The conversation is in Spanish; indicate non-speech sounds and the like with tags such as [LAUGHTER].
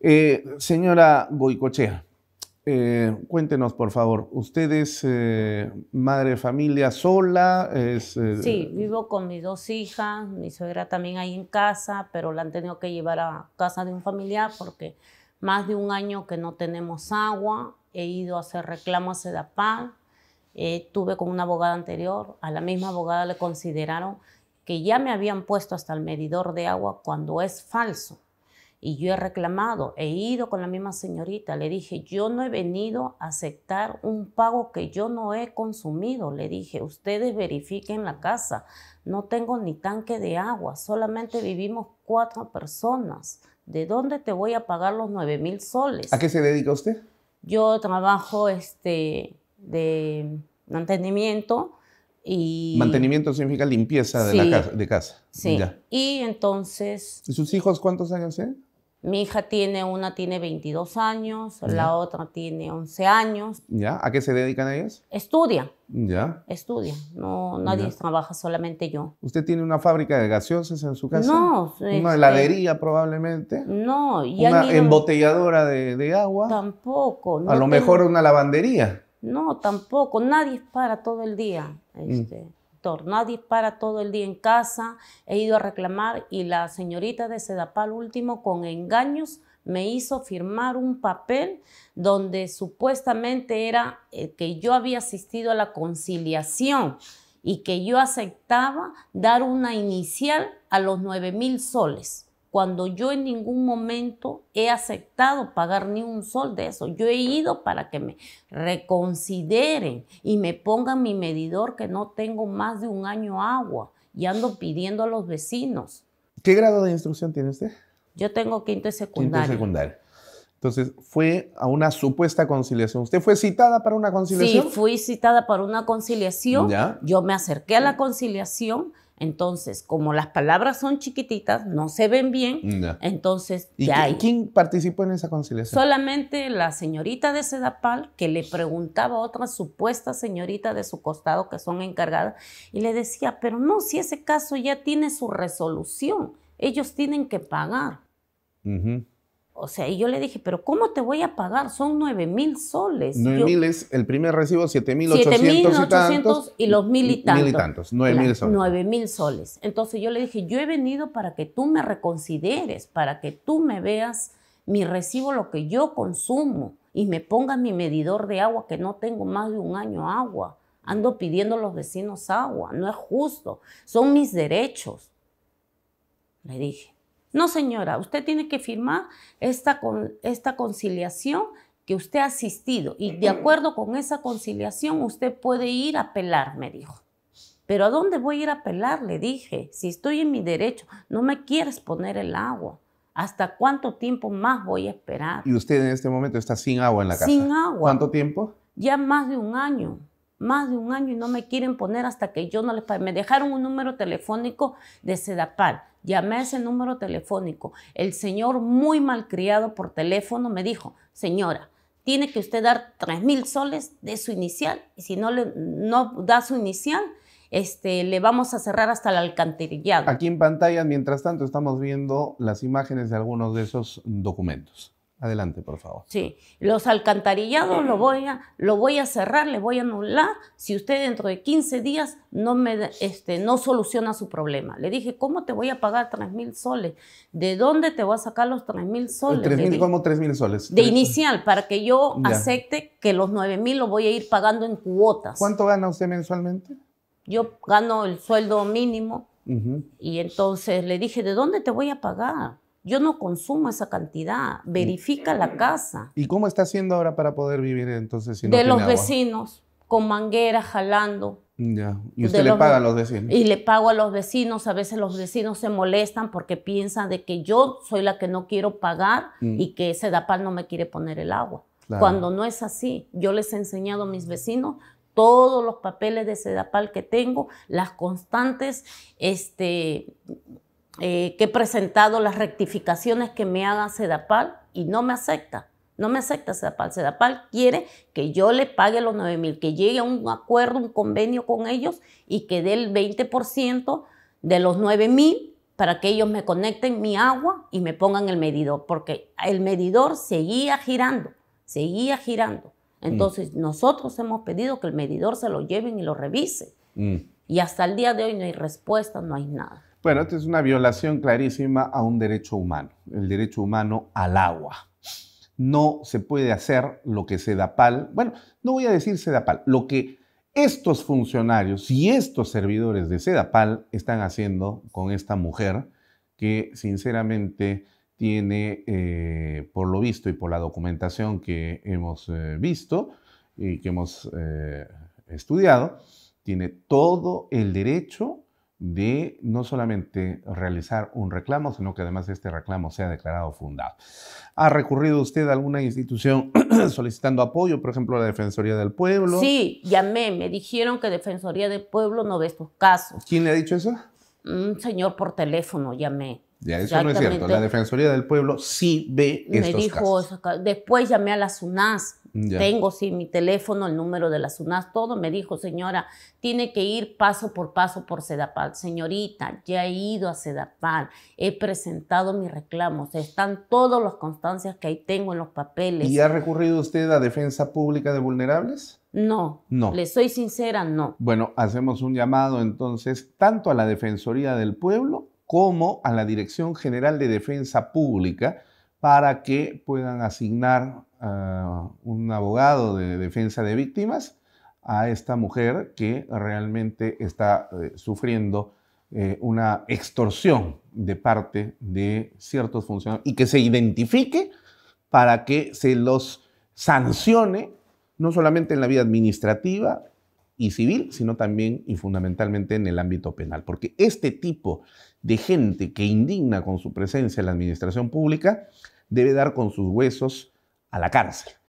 Eh, señora Goicochea, eh, cuéntenos, por favor, ustedes, eh, madre de familia sola? Es, Sí, vivo con mis dos hijas, mi suegra también ahí en casa, pero la han tenido que llevar a casa de un familiar porque más de un año que no tenemos agua, he ido a hacer reclamo a Sedapal, tuve con una abogada anterior, a la misma abogada le consideraron que ya me habían puesto hasta el medidor de agua cuando es falso y yo he reclamado, he ido con la misma señorita, le dije, yo no he venido a aceptar un pago que yo no he consumido, le dije, ustedes verifiquen la casa, no tengo ni tanque de agua, solamente vivimos cuatro personas, ¿de dónde te voy a pagar los nueve mil soles? ¿A qué se dedica usted? Yo trabajo este, de mantenimiento, y... Mantenimiento significa limpieza de la casa. De casa. Sí. Y entonces... ¿Y sus hijos cuántos años tienen? Mi hija tiene, una tiene 22 años, la otra tiene 11 años. ¿Ya? ¿A qué se dedican ellas? Estudia. ¿Ya? Estudia. No, nadie trabaja, solamente yo. ¿Usted tiene una fábrica de gaseosas en su casa? No. ¿Una este, heladería probablemente? No. ¿Una embotelladora de, agua? Tampoco. A lo mejor una lavandería. No, tampoco. Nadie para todo el día. Mm. Este. Nadie para todo el día en casa. He ido a reclamar y la señorita de Sedapal último con engaños me hizo firmar un papel donde supuestamente era eh, que yo había asistido a la conciliación y que yo aceptaba dar una inicial a los nueve mil soles cuando yo en ningún momento he aceptado pagar ni un sol de eso. Yo he ido para que me reconsideren y me pongan mi medidor que no tengo más de un año agua y ando pidiendo a los vecinos. ¿Qué grado de instrucción tiene usted? Yo tengo quinto y secundario. Quinto y secundario. Entonces, fue a una supuesta conciliación. ¿Usted fue citada para una conciliación? Sí, fui citada para una conciliación. Yo me acerqué a la conciliación entonces, como las palabras son chiquititas, no se ven bien, entonces ya quién, ¿Quién participó en esa conciliación? Solamente la señorita de Sedapal, que le preguntaba a otra supuesta señorita de su costado, que son encargadas, y le decía, pero no, si ese caso ya tiene su resolución, ellos tienen que pagar. O sea, y yo le dije, pero ¿cómo te voy a pagar? Son nueve mil soles. 9 mil es el primer recibo, siete mil ochocientos y tantos. y los mil y tantos. Mil y tantos, 9 mil soles. 9 mil soles. Entonces yo le dije, yo he venido para que tú me reconsideres, para que tú me veas mi recibo, lo que yo consumo, y me pongas mi medidor de agua, que no tengo más de un año agua. Ando pidiendo a los vecinos agua, no es justo, son mis derechos. Le dije. No, señora, usted tiene que firmar esta, esta conciliación que usted ha asistido y de acuerdo con esa conciliación usted puede ir a apelar, me dijo. Pero ¿a dónde voy a ir a apelar? Le dije, si estoy en mi derecho, no me quieres poner el agua. ¿Hasta cuánto tiempo más voy a esperar? Y usted en este momento está sin agua en la casa. Sin agua. ¿Cuánto tiempo? Ya más de un año más de un año y no me quieren poner hasta que yo no les Me dejaron un número telefónico de Sedapal. Llamé a ese número telefónico. El señor, muy malcriado por teléfono, me dijo, señora, tiene que usted dar 3 mil soles de su inicial y si no, le, no da su inicial, este, le vamos a cerrar hasta el alcantarillado. Aquí en pantalla, mientras tanto, estamos viendo las imágenes de algunos de esos documentos. Adelante, por favor. Sí, los alcantarillados lo voy, a, voy a cerrar, les voy a anular si usted dentro de 15 días no, me, este, no soluciona su problema. Le dije, ¿cómo te voy a pagar 3 mil soles? ¿De dónde te voy a sacar los 3 mil soles? 3, mil, ¿Cómo 3 mil soles? De inicial, para que yo acepte que los 9 mil los voy a ir pagando en cuotas. ¿Cuánto gana usted mensualmente? Yo gano el sueldo mínimo y entonces le dije, ¿de dónde te voy a pagar? Yo no consumo esa cantidad. Mm. Verifica la casa. ¿Y cómo está haciendo ahora para poder vivir entonces? Si de los vecinos, con mangueras jalando. Ya. Y usted le paga a los vecinos. Y le pago a los vecinos. A veces los vecinos se molestan porque piensan de que yo soy la que no quiero pagar mm. y que Sedapal no me quiere poner el agua. Cuando no es así, yo les he enseñado a mis vecinos todos los papeles de Sedapal que tengo, las constantes, este, eh, que he presentado las rectificaciones que me haga CEDAPAL y no me acepta. No me acepta CEDAPAL CEDAPAL quiere que yo le pague los 9 mil, que llegue a un acuerdo, un convenio con ellos y que dé el 20% de los 9 mil para que ellos me conecten mi agua y me pongan el medidor, porque el medidor seguía girando, seguía girando. Mm. Entonces nosotros hemos pedido que el medidor se lo lleven y lo revise. Mm. Y hasta el día de hoy no hay respuesta, no hay nada. Bueno, esta es una violación clarísima a un derecho humano, el derecho humano al agua. No se puede hacer lo que Sedapal, bueno, no voy a decir Sedapal, lo que estos funcionarios y estos servidores de Sedapal están haciendo con esta mujer que sinceramente tiene, eh, por lo visto y por la documentación que hemos eh, visto y que hemos eh, estudiado, tiene todo el derecho de no solamente realizar un reclamo, sino que además este reclamo sea declarado fundado. ¿Ha recurrido usted a alguna institución [CLEARS THROAT] solicitando apoyo, por ejemplo, la Defensoría del Pueblo? Sí, llamé, me dijeron que Defensoría del Pueblo no ve estos casos. ¿Quién le ha dicho eso? Un señor por teléfono, llamé. Ya, eso no es cierto. La Defensoría del Pueblo sí ve me dijo, casos. Después llamé a la SUNAS, tengo, sí, mi teléfono, el número de la SUNAS, todo. Me dijo, señora, tiene que ir paso por paso por Sedapal. Señorita, ya he ido a Sedapal, he presentado mis reclamos, están todas las constancias que ahí tengo en los papeles. ¿Y ha recurrido usted a Defensa Pública de Vulnerables? No, no. Le soy sincera, no. Bueno, hacemos un llamado entonces tanto a la Defensoría del Pueblo como a la Dirección General de Defensa Pública para que puedan asignar un abogado de defensa de víctimas a esta mujer que realmente está eh, sufriendo eh, una extorsión de parte de ciertos funcionarios y que se identifique para que se los sancione, no solamente en la vida administrativa y civil, sino también y fundamentalmente en el ámbito penal. Porque este tipo de gente que indigna con su presencia en la administración pública debe dar con sus huesos a la cárcel.